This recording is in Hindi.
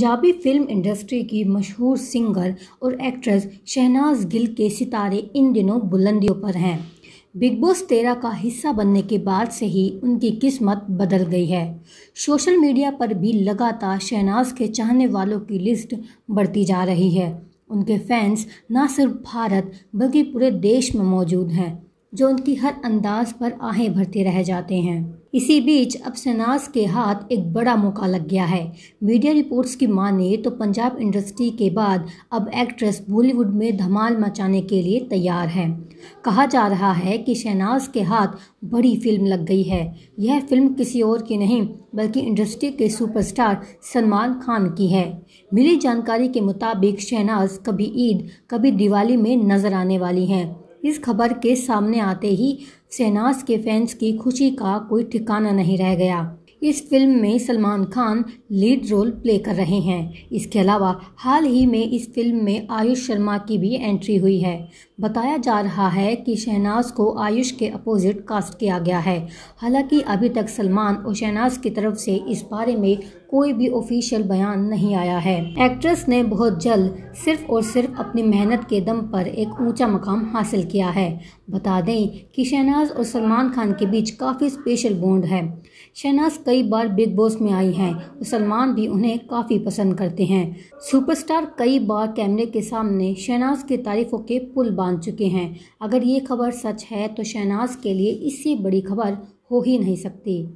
पंजाबी फिल्म इंडस्ट्री की मशहूर सिंगर और एक्ट्रेस शहनाज गिल के सितारे इन दिनों बुलंदियों पर हैं बिग बॉस तेरह का हिस्सा बनने के बाद से ही उनकी किस्मत बदल गई है सोशल मीडिया पर भी लगातार शहनाज के चाहने वालों की लिस्ट बढ़ती जा रही है उनके फैंस न सिर्फ भारत बल्कि पूरे देश में मौजूद हैं जो उनकी हर अंदाज पर आहें भरते रह जाते हैं इसी बीच अब अफसनास के हाथ एक बड़ा मौका लग गया है मीडिया रिपोर्ट्स की माने तो पंजाब इंडस्ट्री के बाद अब एक्ट्रेस बॉलीवुड में धमाल मचाने के लिए तैयार है कहा जा रहा है कि शहनाज के हाथ बड़ी फिल्म लग गई है यह फिल्म किसी और की नहीं बल्कि इंडस्ट्री के सुपरस्टार सलमान खान की है मिली जानकारी के मुताबिक शहनाज कभी ईद कभी दिवाली में नजर आने वाली हैं इस खबर के सामने आते ही शहनाज के फैंस की खुशी का कोई ठिकाना नहीं रह गया इस फिल्म में Salman Khan lead role play कर रहे हैं इसके अलावा हाल ही में इस फिल्म में आयुष शर्मा की भी एंट्री हुई है बताया जा रहा है कि शहनाज को आयुष के अपोजिट कास्ट किया गया है हालांकि अभी तक सलमान और शहनाज की तरफ से इस बारे में कोई भी ऑफिशियल बयान नहीं आया है एक्ट्रेस ने बहुत जल्द सिर्फ और सिर्फ अपनी मेहनत के दम पर एक ऊंचा मकाम हासिल किया है बता दें कि शहनाज और सलमान खान के बीच काफ़ी स्पेशल बॉन्ड है शहनाज कई बार बिग बॉस में आई हैं और सलमान भी उन्हें काफ़ी पसंद करते हैं सुपरस्टार कई बार कैमरे के सामने शहनाज की तारीफों के पुल बांध चुके हैं अगर ये खबर सच है तो शहनाज के लिए इससे बड़ी खबर हो ही नहीं सकती